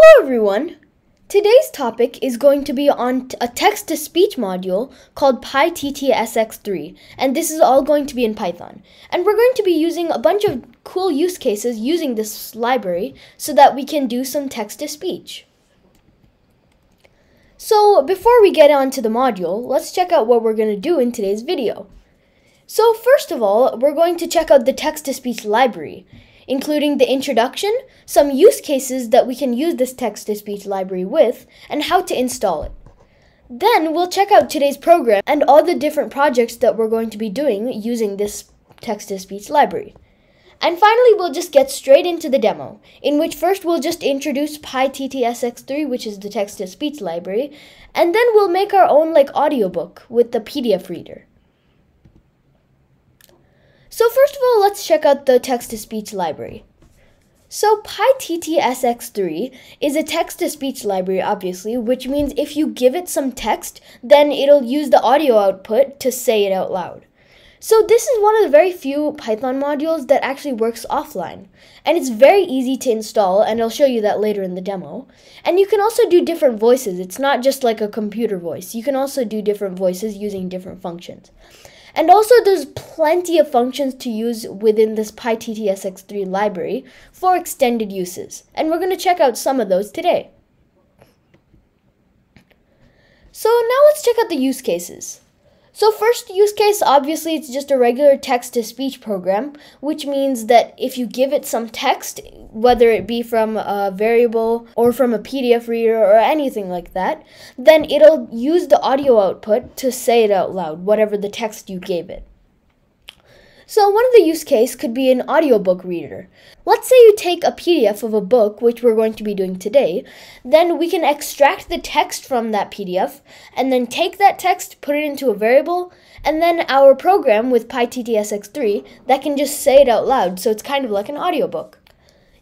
Hello everyone! Today's topic is going to be on a text-to-speech module called PyTTSX3, and this is all going to be in Python. And we're going to be using a bunch of cool use cases using this library so that we can do some text-to-speech. So before we get on to the module, let's check out what we're going to do in today's video. So first of all, we're going to check out the text-to-speech library including the introduction, some use cases that we can use this text to speech library with, and how to install it. Then we'll check out today's program and all the different projects that we're going to be doing using this text to speech library. And finally, we'll just get straight into the demo, in which first we'll just introduce PyTTSX3, which is the text to speech library, and then we'll make our own like audiobook with the PDF reader. So first of all, let's check out the text-to-speech library. So PyTTSX3 is a text-to-speech library, obviously, which means if you give it some text, then it'll use the audio output to say it out loud. So this is one of the very few Python modules that actually works offline. And it's very easy to install, and I'll show you that later in the demo. And you can also do different voices. It's not just like a computer voice. You can also do different voices using different functions. And also there's plenty of functions to use within this PyTTSX3 library for extended uses, and we're going to check out some of those today. So now let's check out the use cases. So first use case, obviously it's just a regular text to speech program, which means that if you give it some text, whether it be from a variable or from a PDF reader or anything like that, then it'll use the audio output to say it out loud, whatever the text you gave it. So one of the use case could be an audiobook reader. Let's say you take a PDF of a book, which we're going to be doing today, then we can extract the text from that PDF, and then take that text, put it into a variable, and then our program with PyTTSX3 that can just say it out loud, so it's kind of like an audiobook.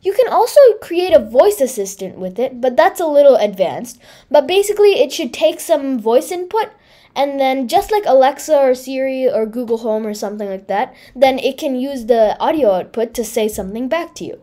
You can also create a voice assistant with it, but that's a little advanced. But basically, it should take some voice input and then just like Alexa or Siri or Google Home or something like that, then it can use the audio output to say something back to you.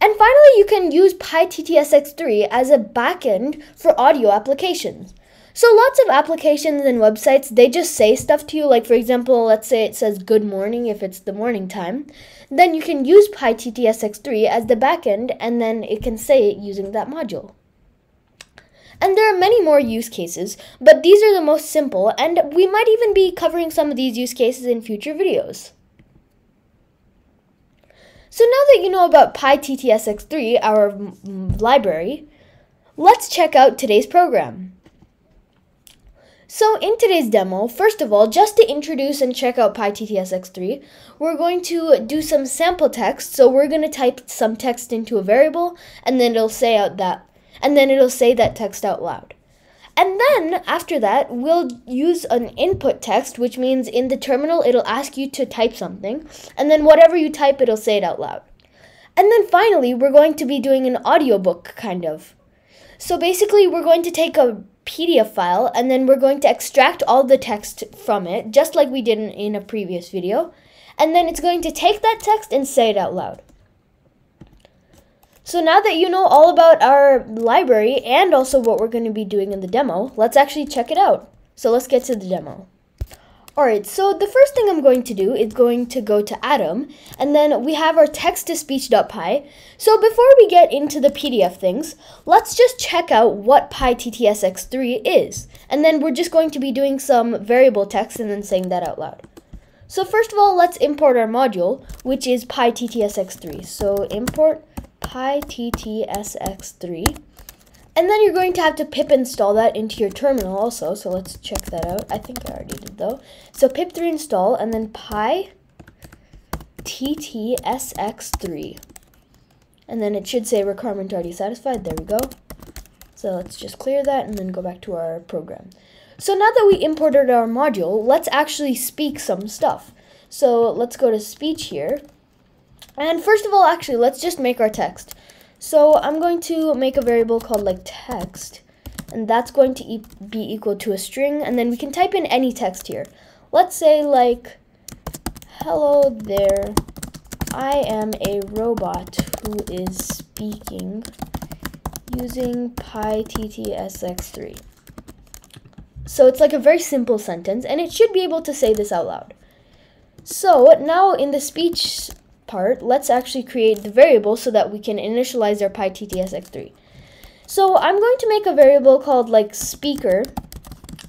And finally, you can use PyTTSX3 as a backend for audio applications. So lots of applications and websites, they just say stuff to you, like for example, let's say it says good morning if it's the morning time. Then you can use PyTTSX3 as the backend and then it can say it using that module. And there are many more use cases, but these are the most simple, and we might even be covering some of these use cases in future videos. So now that you know about PyTTSX3, our library, let's check out today's program. So in today's demo, first of all, just to introduce and check out PyTTSX3, we're going to do some sample text. So we're going to type some text into a variable, and then it'll say out that and then it'll say that text out loud. And then after that, we'll use an input text, which means in the terminal, it'll ask you to type something. And then whatever you type, it'll say it out loud. And then finally, we're going to be doing an audiobook kind of. So basically, we're going to take a PDF file and then we're going to extract all the text from it, just like we did in, a previous video. And then it's going to take that text and say it out loud. So now that you know all about our library and also what we're going to be doing in the demo, let's actually check it out. So let's get to the demo. Alright, so the first thing I'm going to do is going to go to Atom, and then we have our text-to-speech.py. So before we get into the PDF things, let's just check out what PyTTSX3 is. And then we're just going to be doing some variable text and then saying that out loud. So first of all, let's import our module, which is PyTTSX3. So import pi ttsx3. And then you're going to have to pip install that into your terminal also. So let's check that out. I think I already did though. So pip3 install and then pi ttsx3. And then it should say requirement already satisfied. There we go. So let's just clear that and then go back to our program. So now that we imported our module, let's actually speak some stuff. So let's go to speech here. And first of all, actually, let's just make our text. So I'm going to make a variable called like text, and that's going to e be equal to a string, and then we can type in any text here. Let's say like, hello there, I am a robot who is speaking using PyTTSX3. So it's like a very simple sentence, and it should be able to say this out loud. So now in the speech part, let's actually create the variable so that we can initialize our PyTTSX3. So I'm going to make a variable called like speaker,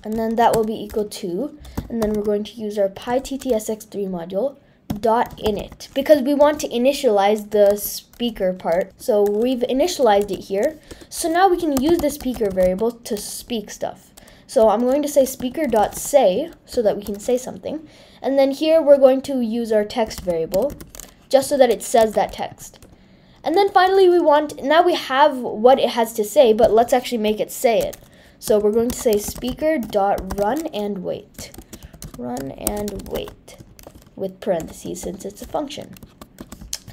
and then that will be equal to, and then we're going to use our PyTTSX3 module dot init because we want to initialize the speaker part. So we've initialized it here. So now we can use the speaker variable to speak stuff. So I'm going to say speaker dot say so that we can say something. And then here we're going to use our text variable just so that it says that text. And then finally we want, now we have what it has to say, but let's actually make it say it. So we're going to say speaker dot run and wait. Run and wait with parentheses since it's a function.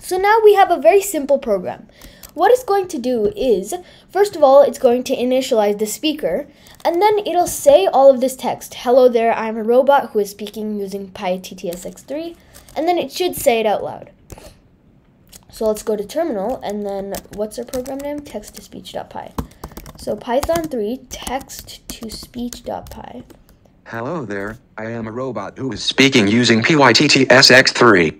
So now we have a very simple program. What it's going to do is, first of all, it's going to initialize the speaker, and then it'll say all of this text, hello there, I'm a robot who is speaking using PyTTSX3, and then it should say it out loud. So let's go to terminal and then what's our program name? Text-to-speech.py. So Python 3 text-to-speech.py. Hello there, I am a robot who is speaking using PYTTSX3.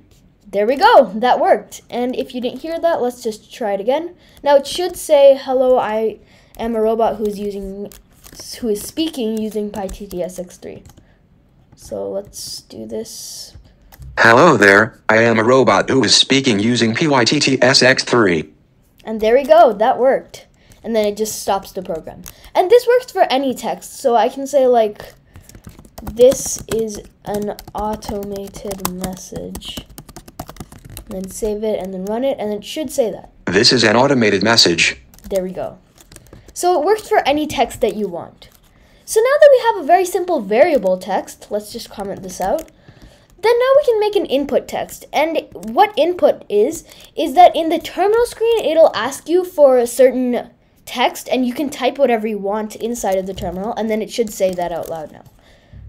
There we go, that worked. And if you didn't hear that, let's just try it again. Now it should say, hello, I am a robot who is using, who is speaking using PyTTSX3. So let's do this Hello there, I am a robot who is speaking using PYTTSX3. And there we go, that worked. And then it just stops the program. And this works for any text, so I can say like, this is an automated message. And then save it and then run it, and it should say that. This is an automated message. There we go. So it works for any text that you want. So now that we have a very simple variable text, let's just comment this out. Then now we can make an input text. And what input is, is that in the terminal screen, it'll ask you for a certain text and you can type whatever you want inside of the terminal and then it should say that out loud now.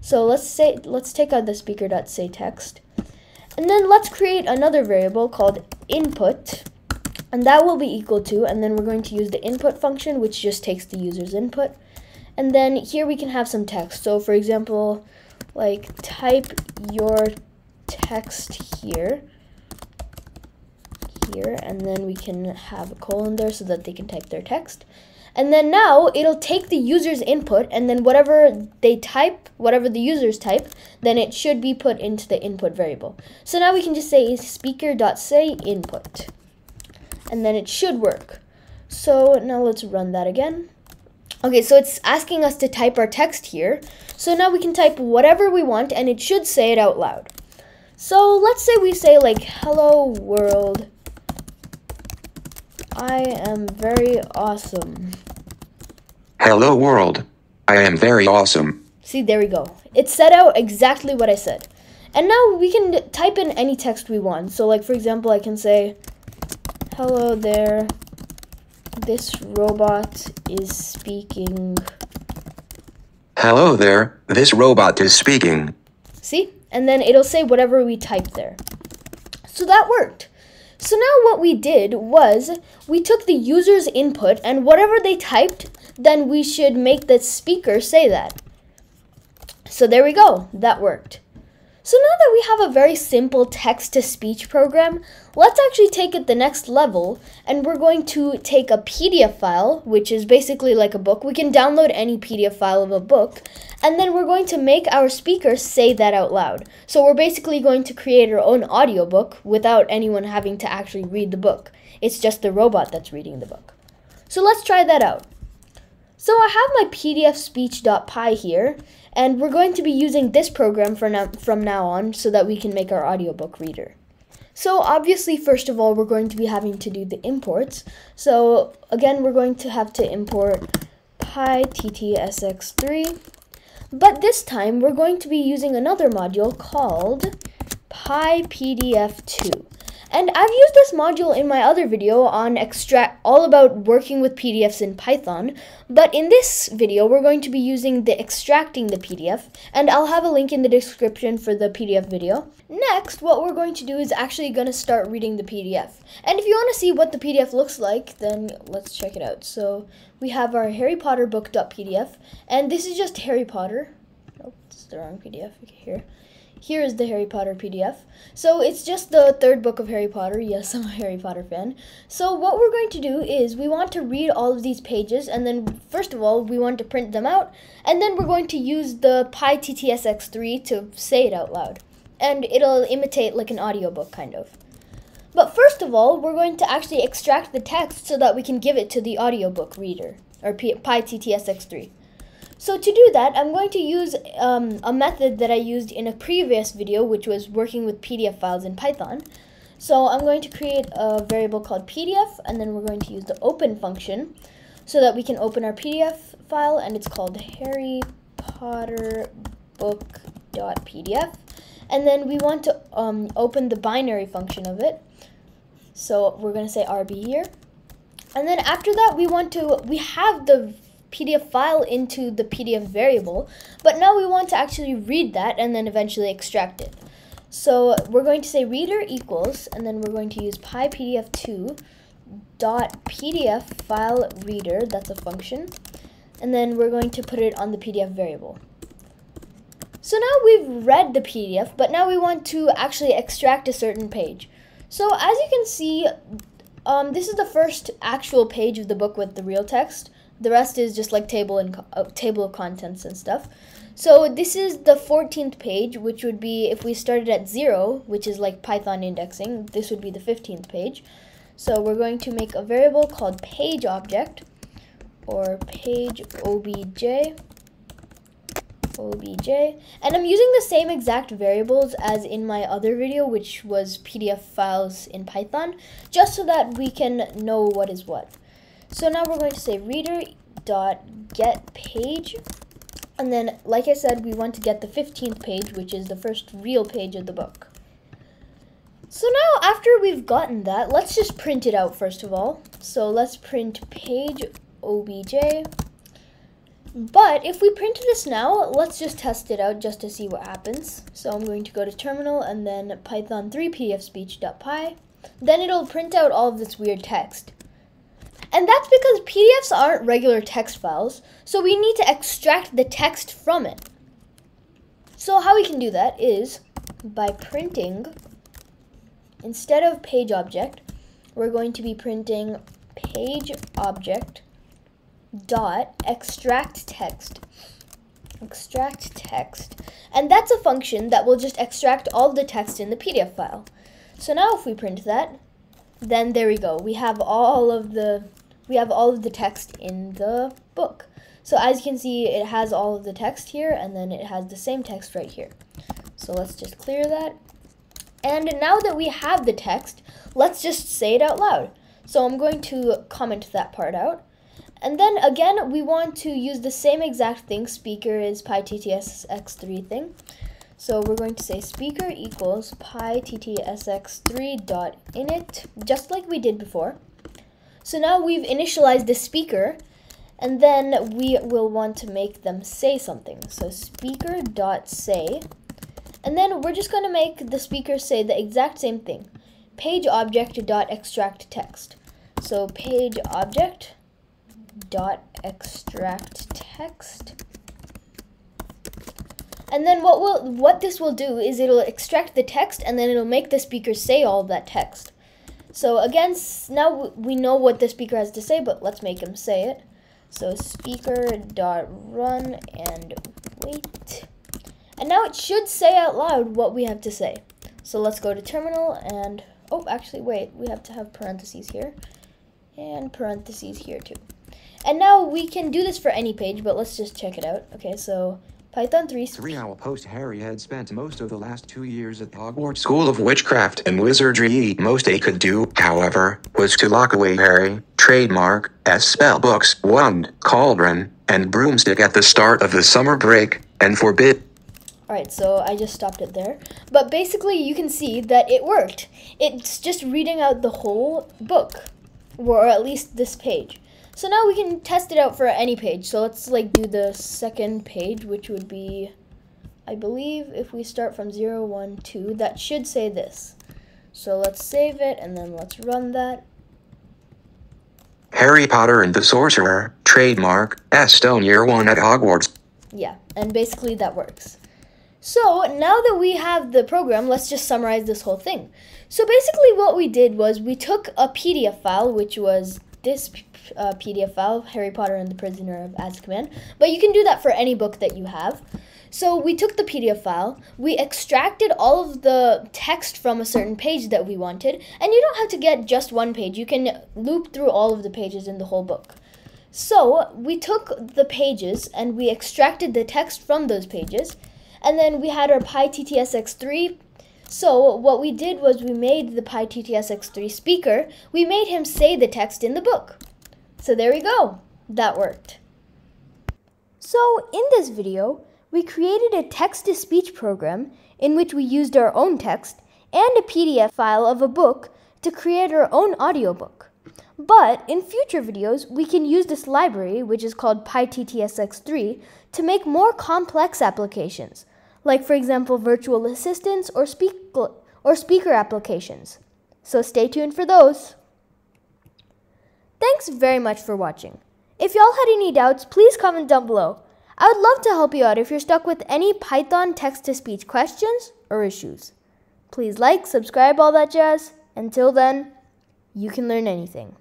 So let's say, let's take out the speaker.say text and then let's create another variable called input and that will be equal to and then we're going to use the input function which just takes the user's input and then here we can have some text so for example like type your text here here and then we can have a colon there so that they can type their text and then now it'll take the user's input and then whatever they type, whatever the users type, then it should be put into the input variable. So now we can just say say input. And then it should work. So now let's run that again. Okay, so it's asking us to type our text here. So now we can type whatever we want and it should say it out loud. So let's say we say like, hello world. I am very awesome. Hello world. I am very awesome. See, there we go. It set out exactly what I said. And now we can type in any text we want. So like, for example, I can say, hello there. This robot is speaking. Hello there. This robot is speaking. See? and then it'll say whatever we type there. So that worked. So now what we did was we took the user's input and whatever they typed, then we should make the speaker say that. So there we go, that worked. So now that we have a very simple text-to-speech program, let's actually take it the next level, and we're going to take a PDF file, which is basically like a book. We can download any PDF file of a book, and then we're going to make our speaker say that out loud. So we're basically going to create our own audiobook without anyone having to actually read the book. It's just the robot that's reading the book. So let's try that out. So I have my pdfspeech.py here, and we're going to be using this program now, from now on so that we can make our audiobook reader. So obviously, first of all, we're going to be having to do the imports. So again, we're going to have to import ttsx 3 but this time, we're going to be using another module called PyPDF2. And I've used this module in my other video on extract all about working with PDFs in Python, but in this video we're going to be using the extracting the PDF, and I'll have a link in the description for the PDF video. Next, what we're going to do is actually going to start reading the PDF. And if you want to see what the PDF looks like, then let's check it out. So we have our Harry Potter book.pdf, and this is just Harry Potter. oh, it's the wrong PDF here. Here is the Harry Potter PDF. So it's just the third book of Harry Potter. Yes, I'm a Harry Potter fan. So what we're going to do is we want to read all of these pages and then first of all we want to print them out and then we're going to use the PyTTSX3 to say it out loud. And it'll imitate like an audiobook kind of. But first of all, we're going to actually extract the text so that we can give it to the audiobook reader, or PyTTSX3. So to do that, I'm going to use um, a method that I used in a previous video, which was working with PDF files in Python. So I'm going to create a variable called PDF, and then we're going to use the open function so that we can open our PDF file, and it's called Harry Potter book.pdf. And then we want to um, open the binary function of it. So we're going to say RB here. And then after that, we want to, we have the PDF file into the PDF variable, but now we want to actually read that and then eventually extract it. So we're going to say reader equals, and then we're going to use pypdf2 dot pdf file reader, that's a function, and then we're going to put it on the PDF variable. So now we've read the PDF, but now we want to actually extract a certain page. So as you can see, um, this is the first actual page of the book with the real text. The rest is just like table and uh, table of contents and stuff. So this is the 14th page, which would be if we started at zero, which is like Python indexing, this would be the 15th page. So we're going to make a variable called page object or page obj obj and I'm using the same exact variables as in my other video which was PDF files in Python just so that we can know what is what. So now we're going to say reader dot get page and then like I said we want to get the 15th page which is the first real page of the book. So now after we've gotten that let's just print it out first of all. So let's print page obj but if we print this now, let's just test it out just to see what happens. So I'm going to go to terminal and then python 3 pfspeech.py. Then it'll print out all of this weird text. And that's because PDFs aren't regular text files, so we need to extract the text from it. So how we can do that is by printing, instead of page object, we're going to be printing page object dot extract text extract text and that's a function that will just extract all the text in the PDF file so now if we print that then there we go we have all of the we have all of the text in the book. So as you can see, it has all of the text here, and then it has the same text right here. So let's just clear that. And now that we have the text, let's just say it out loud. So I'm going to comment that part out. And then again, we want to use the same exact thing, speaker is pi 3 thing. So we're going to say speaker equals pi ttsx3 dot init, just like we did before. So now we've initialized the speaker, and then we will want to make them say something. So speaker dot say, and then we're just going to make the speaker say the exact same thing. Page object dot extract text. So page object dot extract text. And then what will what this will do is it'll extract the text and then it'll make the speaker say all of that text. So again, now we know what the speaker has to say, but let's make him say it. So speaker dot run and wait. And now it should say out loud what we have to say. So let's go to terminal and, oh, actually, wait, we have to have parentheses here and parentheses here too. And now we can do this for any page, but let's just check it out. Okay, so Python 3 Three hour post Harry had spent most of the last two years at Hogwarts School of Witchcraft and Wizardry. Most they could do, however, was to lock away Harry, trademark, as spellbooks, wand, cauldron, and broomstick at the start of the summer break, and forbid Alright, so I just stopped it there. But basically, you can see that it worked. It's just reading out the whole book, or at least this page. So now we can test it out for any page. So let's like do the second page, which would be, I believe if we start from zero, one, two, 1, 2, that should say this. So let's save it and then let's run that. Harry Potter and the Sorcerer, trademark, S. Stone Year 1 at Hogwarts. Yeah, and basically that works. So now that we have the program, let's just summarize this whole thing. So basically what we did was we took a PDF file, which was this uh, PDF file, Harry Potter and the Prisoner of Azkaban. But you can do that for any book that you have. So we took the PDF file, we extracted all of the text from a certain page that we wanted, and you don't have to get just one page. You can loop through all of the pages in the whole book. So we took the pages and we extracted the text from those pages, and then we had our PyTTSX3. So what we did was we made the PyTTSX3 speaker, we made him say the text in the book. So there we go. That worked. So in this video, we created a text-to-speech program in which we used our own text and a PDF file of a book to create our own audiobook. But in future videos, we can use this library, which is called PyTTSX3, to make more complex applications, like for example virtual assistants or, speak or speaker applications. So stay tuned for those. Thanks very much for watching. If y'all had any doubts, please comment down below. I would love to help you out if you're stuck with any Python text-to-speech questions or issues. Please like, subscribe, all that jazz. Until then, you can learn anything.